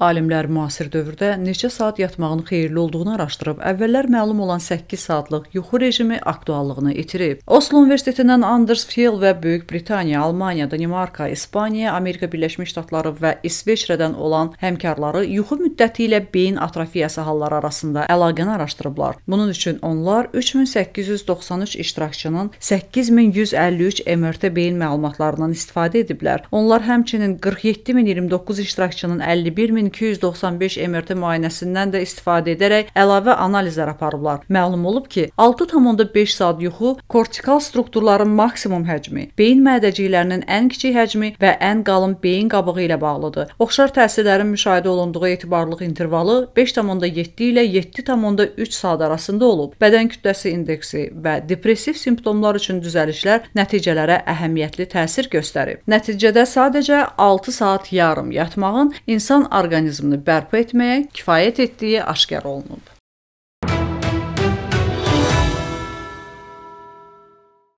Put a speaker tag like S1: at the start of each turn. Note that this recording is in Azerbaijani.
S1: Alimlər müasir dövrdə neçə saat yatmağın xeyirli olduğunu araşdırıb, əvvəllər məlum olan 8 saatlıq yuxu rejimi aktuallığını itirib. Oslo Universitetindən Anders Fjell və Böyük Britaniya, Almaniya, Danimarka, İspaniya, Amerika Birləşmiş Ştatları və İsveçrədən olan həmkarları yuxu müddəti ilə beyin atrofiyası halları arasında əlaqəni araşdırıblar. Bunun üçün onlar 3893 iştirakçının 8153 MRT beyin məlumatlarından istifadə ediblər. Onlar həmçinin 47029 iştirakçının 51000 1295 MRT müayinəsindən də istifadə edərək əlavə analizlər aparıblar. Məlum olub ki, 6,5 saat yuxu kortikal strukturların maksimum həcmi, beyin mədəciklərinin ən kiçik həcmi və ən qalın beyin qabığı ilə bağlıdır. Oxşar təsirlərin müşahidə olunduğu etibarlılıq intervalı 5,7 ilə 7,3 saat arasında olub. Bədən kütləsi indeksi və depressiv simptomlar üçün düzəlişlər nəticələrə əhəmiyyətli təsir göstərib. Nəticədə sadəcə 6 saat yarım yatmağın insan orqanizmində mexanizmini bərpa etməyə kifayət etdiyi aşkar olunub.